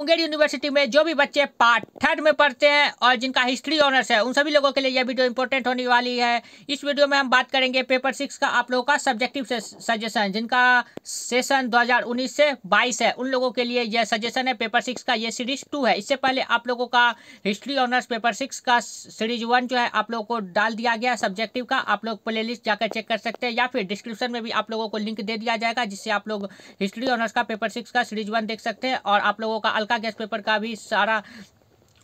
Munger university में जो भी बच्चे पार्ट थर्ड में पढ़ते हैं और जिनका हिस्ट्री ऑनर्स है उन सभी लोगों के लिए यह वीडियो इंपॉर्टेंट होने वाली है इस वीडियो में हम बात करेंगे पेपर सिक्स का आप लोगों का सब्जेक्टिव सजेशन जिनका सेशन 2019 से 22 है उन लोगों के लिए यह सजेशन है पेपर सिक्स का यह सीरीज टू है इससे पहले आप लोगों का हिस्ट्री ऑनर्स पेपर सिक्स का सीरीज वन जो है आप लोगों को डाल दिया गया सब्जेक्टिव का आप लोग प्ले जाकर चेक कर सकते हैं या फिर डिस्क्रिप्शन में भी आप लोगों को लिंक दे दिया जाएगा जिससे आप लोग हिस्ट्री ऑनर्स का पेपर सिक्स का सीरीज वन देख सकते हैं और आप लोगों का का गैस पेपर का भी सारा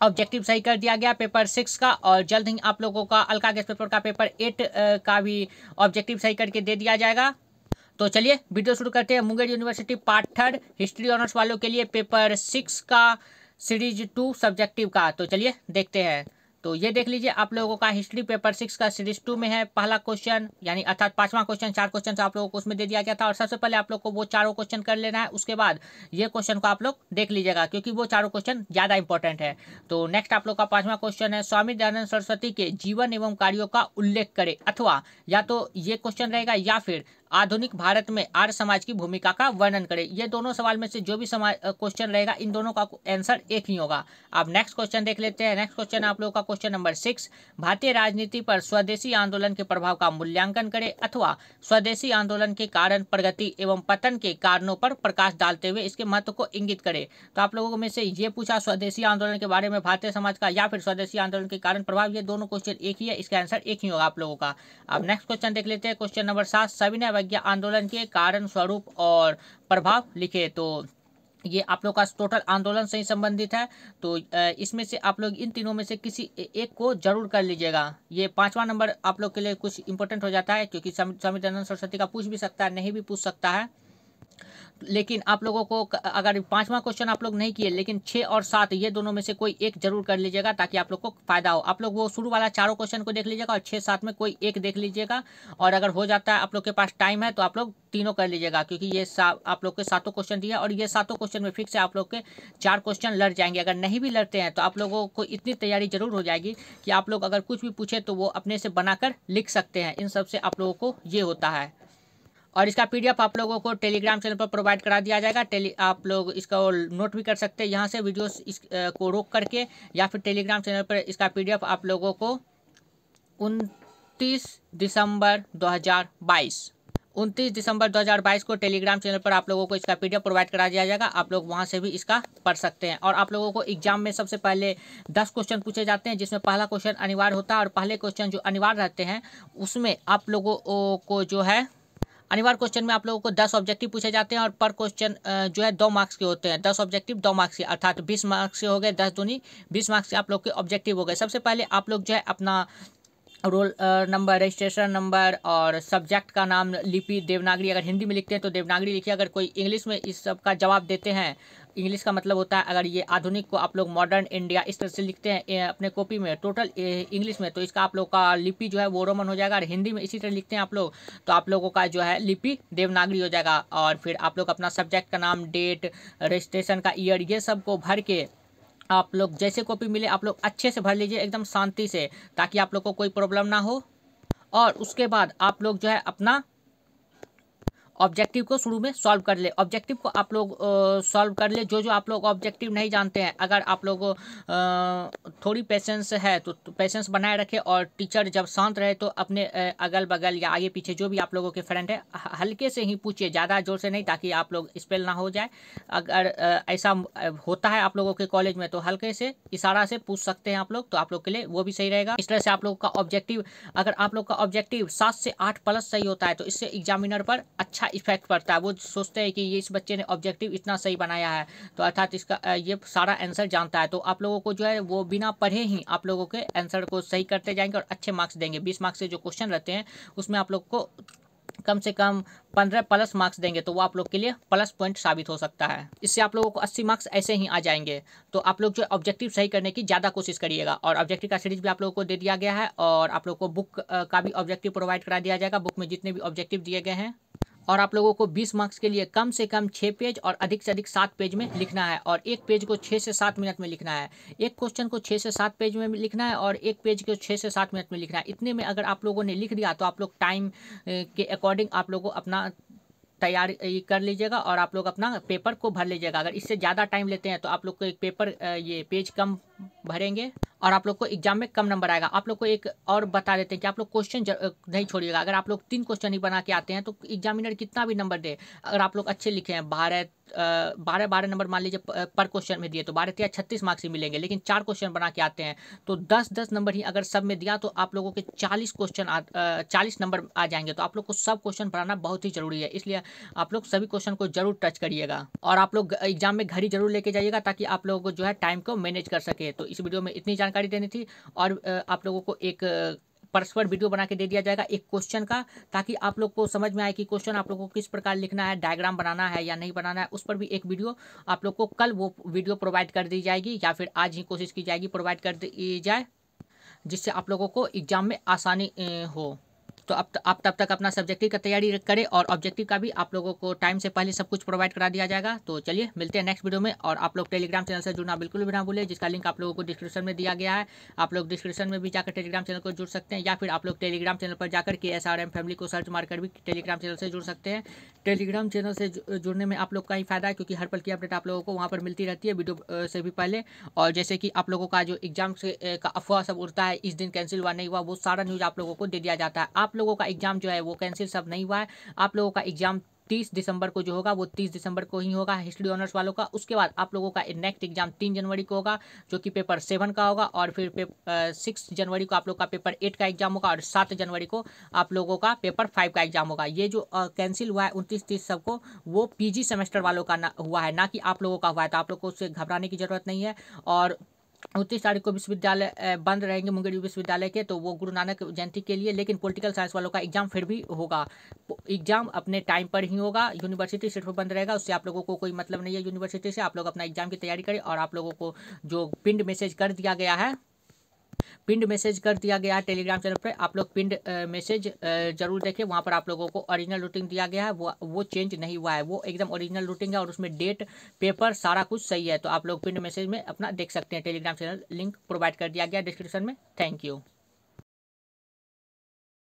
ऑब्जेक्टिव सही कर दिया गया पेपर सिक्स का और जल्द ही आप लोगों का अलका गैस पेपर का पेपर एट का भी ऑब्जेक्टिव सही करके दे दिया जाएगा तो चलिए वीडियो शुरू करते हैं Munger university part third history honours वालों के लिए पेपर सिक्स का सीरीज टू सब्जेक्टिव का तो चलिए देखते हैं तो ये देख लीजिए आप लोगों का हिस्ट्री पेपर सिक्स का सीरीज टू में है पहला क्वेश्चन यानी अर्थात पांचवा क्वेश्चन चार क्वेश्चन आप लोगों को उसमें दे दिया गया था और सबसे पहले आप लोग को वो चारों क्वेश्चन कर लेना है उसके बाद ये क्वेश्चन को आप लोग देख लीजिएगा क्योंकि वो चारों क्वेश्चन ज़्यादा इंपॉर्टेंट है तो नेक्स्ट आप लोग का पांचवा क्वेश्चन है स्वामी दयानंद सरस्वती के जीवन एवं कार्यो का उल्लेख करे अथवा या तो ये क्वेश्चन रहेगा या फिर आधुनिक भारत में आर्य समाज की भूमिका का वर्णन करें ये दोनों सवाल में से जो भी समाज क्वेश्चन रहेगा इन दोनों का आंसर एक ही होगा आप नेक्स्ट क्वेश्चन देख लेते हैं नेक्स्ट क्वेश्चन आप लोगों का क्वेश्चन नंबर सिक्स भारतीय राजनीति पर स्वदेशी आंदोलन के प्रभाव का मूल्यांकन करें अथवा स्वदेशी आंदोलन के कारण प्रगति एवं पतन के कारणों पर प्रकाश डालते हुए इसके महत्व को इंगित करे तो आप लोगों में से ये पूछा स्वदेशी आंदोलन के बारे में भारतीय समाज का या फिर स्वदेशी आंदोलन के कारण प्रभाव ये दोनों क्वेश्चन एक ही है इसका आंसर एक ही होगा आप लोगों का अब नेक्स्ट क्वेश्चन देख लेते हैं क्वेश्चन नंबर सात सभी अवज्ञा आंदोलन के कारण स्वरूप और प्रभाव लिखे तो ये आप लोग का टोटल आंदोलन से ही संबंधित है तो इसमें से आप लोग इन तीनों में से किसी एक को जरूर कर लीजिएगा ये पांचवा नंबर आप लोग के लिए कुछ इंपॉर्टेंट हो जाता है क्योंकि स्वामी दयानंद सरस्वती का पूछ भी सकता है नहीं भी पूछ सकता है लेकिन आप लोगों को अगर पांचवा क्वेश्चन आप लोग नहीं किए लेकिन छः और सात ये दोनों में से कोई एक जरूर कर लीजिएगा ताकि आप लोग को फायदा हो आप लोग वो शुरू वाला चारों क्वेश्चन को देख लीजिएगा और छः सात में कोई एक देख लीजिएगा और अगर हो जाता है आप लोग के पास टाइम है तो आप लोग तीनों कर लीजिएगा क्योंकि ये आप लोग के सातों क्वेश्चन दिया और ये सातों क्वेश्चन में फिक्स है आप लोग के चार क्वेश्चन लड़ जाएंगे अगर नहीं भी लड़ते हैं तो आप लोगों को इतनी तैयारी जरूर हो जाएगी कि आप लोग अगर कुछ भी पूछे तो वो अपने से बनाकर लिख सकते हैं इन सबसे आप लोगों को ये होता है और इसका पीडीएफ आप लोगों को टेलीग्राम चैनल पर प्रोवाइड करा दिया जाएगा टेली आप लोग इसका नोट भी कर सकते हैं यहाँ से वीडियो इस को रोक करके या फिर टेलीग्राम चैनल पर इसका पीडीएफ आप लोगों को उनतीस दिसंबर 2022 उनतीस दिसंबर 2022 को टेलीग्राम चैनल पर आप लोगों को इसका पीडीएफ प्रोवाइड करा दिया जाएगा आप लोग वहां से भी इसका पढ़ सकते हैं और आप लोगों को एग्जाम में सबसे पहले 10 क्वेश्चन पूछे जाते हैं जिसमें पहला क्वेश्चन अनिवार्य होता है और पहले क्वेश्चन जो अनिवार्य रहते हैं उसमें आप लोगों को जो है अनिवार्य क्वेश्चन में आप लोगों को दस ऑब्जेक्टिव पूछे जाते हैं और पर क्वेश्चन जो है दो मार्क्स के होते हैं दस ऑब्जेक्टिव दो मार्क्स के अर्थात बीस मार्क्स के हो गए दस दूनी बीस मार्क्स के आप लोग के ऑब्जेक्टिव हो गए सबसे पहले आप लोग जो है अपना रोल नंबर रजिस्ट्रेशन नंबर और सब्जेक्ट का नाम लिपि देवनागरी अगर हिंदी में लिखते हैं तो देवनागरी लिखिए अगर कोई इंग्लिश में इस सब का जवाब देते हैं इंग्लिश का मतलब होता है अगर ये आधुनिक को आप लोग मॉडर्न इंडिया इस तरह से लिखते हैं अपने कॉपी में टोटल इंग्लिश में तो इसका आप लोग का लिपि जो है वो रोमन हो जाएगा और हिंदी में इसी तरह लिखते हैं आप लोग तो आप लोगों का जो है लिपि देवनागरी हो जाएगा और फिर आप लोग अपना सब्जेक्ट का नाम डेट रजिस्ट्रेशन का ईयर ये सब को भर के आप लोग जैसे कॉपी मिले आप लोग अच्छे से भर लीजिए एकदम शांति से ताकि आप लोग को कोई प्रॉब्लम ना हो और उसके बाद आप लोग जो है अपना ऑब्जेक्टिव को शुरू में सॉल्व कर ले ऑब्जेक्टिव को आप लोग सॉल्व कर ले जो जो आप लोग ऑब्जेक्टिव नहीं जानते हैं अगर आप लोग थोड़ी पेशेंस है तो, पेशेंस तो बनाए रखें और टीचर जब शांत रहे तो अपने अगल बगल या आगे पीछे जो भी आप लोगों के फ्रेंड है हल्के से ही पूछिए ज़्यादा जोर से नहीं ताकि आप लोग स्पेल ना हो जाए अगर ऐसा होता है आप लोगों के कॉलेज में तो हल्के से इशारा से पूछ सकते हैं आप लोग तो आप लोग के लिए वो भी सही रहेगा इस तरह से आप लोग का ऑब्जेक्टिव अगर आप लोग का ऑब्जेक्टिव सात से आठ प्लस सही होता है तो इससे एग्जामिनर पर अच्छा अच्छा इफेक्ट पड़ता है वो सोचते हैं कि ये इस बच्चे ने ऑब्जेक्टिव इतना सही बनाया है तो अर्थात इसका ये सारा आंसर जानता है तो आप लोगों को जो है वो बिना पढ़े ही आप लोगों के आंसर को सही करते जाएंगे और अच्छे मार्क्स देंगे बीस मार्क्स के जो क्वेश्चन रहते हैं उसमें आप लोग को कम से कम पंद्रह प्लस मार्क्स देंगे तो वो आप लोग के लिए प्लस पॉइंट साबित हो सकता है इससे आप लोगों को अस्सी मार्क्स ऐसे ही आ जाएंगे तो आप लोग जो ऑब्जेक्टिव सही करने की ज़्यादा कोशिश करिएगा और ऑब्जेक्टिव का सीरीज भी आप लोगों को दे दिया गया है और आप लोग को बुक का भी ऑब्जेक्टिव प्रोवाइड करा दिया जाएगा बुक में जितने भी ऑब्जेक्टिव दिए गए हैं और आप लोगों को 20 मार्क्स के लिए कम से कम छः पेज और अधिक से अधिक सात पेज में लिखना है और एक पेज को छः से सात मिनट में लिखना है एक क्वेश्चन को छः से सात पेज में लिखना है और एक पेज को छः से सात मिनट में लिखना है इतने में अगर आप लोगों ने लिख दिया तो आप लोग टाइम के अकॉर्डिंग आप लोगों अपना तैयार कर लीजिएगा और आप लोग अपना पेपर को भर लीजिएगा अगर इससे ज़्यादा टाइम लेते हैं तो आप लोग को एक पेपर ये पेज कम भरेंगे और आप लोग को एग्जाम में कम नंबर आएगा आप लोग को एक और बता देते हैं कि आप लोग क्वेश्चन नहीं छोड़िएगा अगर आप लोग तीन क्वेश्चन ही बना के आते हैं तो एग्जामिनर कितना भी नंबर दे अगर आप लोग अच्छे लिखे हैं भारत बारह बारह नंबर मान लीजिए पर क्वेश्चन में दिए तो बारह या छत्तीस मार्क्स ही मिलेंगे लेकिन चार क्वेश्चन बना के आते हैं तो दस दस नंबर ही अगर सब में दिया तो आप लोगों के चालीस क्वेश्चन चालीस नंबर आ जाएंगे तो आप लोग को सब क्वेश्चन बनाना बहुत ही जरूरी है इसलिए आप लोग सभी क्वेश्चन को जरूर टच करिएगा और आप लोग एग्जाम में घर ही जरूर लेके जाइएगा ताकि आप लोग जो है टाइम को मैनेज कर सके तो इस वीडियो में इतनी जानकारी जानकारी देनी थी और आप लोगों को एक परस्पर वीडियो बना के दे दिया जाएगा एक क्वेश्चन का ताकि आप लोग को समझ में आए कि क्वेश्चन आप लोग को किस प्रकार लिखना है डायग्राम बनाना है या नहीं बनाना है उस पर भी एक वीडियो आप लोग को कल वो वीडियो प्रोवाइड कर दी जाएगी या फिर आज ही कोशिश की जाएगी प्रोवाइड कर दी जाए जिससे आप लोगों को एग्जाम में आसानी हो तो अब आप तब तक अपना सब्जेक्टिव का तैयारी करें और ऑब्जेक्टिव का भी आप लोगों को टाइम से पहले सब कुछ प्रोवाइड करा दिया जाएगा तो चलिए मिलते हैं नेक्स्ट वीडियो में और आप लोग टेलीग्राम चैनल से जुड़ना बिल्कुल भी ना भूलें जिसका लिंक आप लोगों को डिस्क्रिप्शन में दिया गया है आप लोग डिस्क्रिप्शन में भी जाकर टेलीग्राम चैनल को जुड़ सकते हैं या फिर आप लोग टेलीग्राम चैनल पर जाकर के एस फैमिली को सर्च मारकर भी टेलीग्राम चैनल से जुड़ सकते हैं टेलीग्राम चैनल से जुड़ने में आप लोग का ही फायदा है क्योंकि हर पल की अपडेट आप लोगों को वहाँ पर मिलती रहती है वीडियो से भी पहले और जैसे कि आप लोगों का जो एग्जाम से का अफवाह सब उड़ता है इस दिन कैंसिल हुआ नहीं हुआ वो सारा न्यूज़ आप लोगों को दे दिया जाता है आप लोगों का एग्ज़ाम जो है वो कैंसिल सब नहीं हुआ है आप लोगों का एग्ज़ाम तीस दिसंबर को जो होगा वो तीस दिसंबर को ही होगा हिस्ट्री ऑनर्स वालों का उसके बाद आप लोगों का नेक्स्ट एग्जाम तीन जनवरी को होगा जो कि पेपर सेवन का होगा और फिर सिक्स जनवरी को आप लोग का पेपर एट का एग्जाम होगा और सात जनवरी को आप लोगों का पेपर फाइव का एग्जाम होगा ये जो कैंसिल हुआ है उनतीस तीस सब को वो पी सेमेस्टर वालों का हुआ है ना कि आप लोगों का हुआ है तो आप लोग को उससे घबराने की जरूरत नहीं है और उनतीस तारीख को विश्वविद्यालय बंद रहेंगे मुंगेर विश्वविद्यालय के तो वो गुरु नानक जयंती के लिए लेकिन पॉलिटिकल साइंस वालों का एग्जाम फिर भी होगा एग्जाम अपने टाइम पर ही होगा यूनिवर्सिटी सिर्फ बंद रहेगा उससे आप लोगों को कोई मतलब नहीं है यूनिवर्सिटी से आप लोग अपना एग्जाम की तैयारी करें और आप लोगों को जो पिंड मैसेज कर दिया गया है पिंड मैसेज कर दिया गया है टेलीग्राम चैनल पर आप लोग पिंड मैसेज जरूर देखें वहाँ पर आप लोगों को ओरिजिनल रूटिंग दिया गया है वो वो चेंज नहीं हुआ है वो एकदम ओरिजिनल रूटिंग है और उसमें डेट पेपर सारा कुछ सही है तो आप लोग पिंड मैसेज में अपना देख सकते हैं टेलीग्राम चैनल लिंक प्रोवाइड कर दिया गया डिस्क्रिप्शन में थैंक यू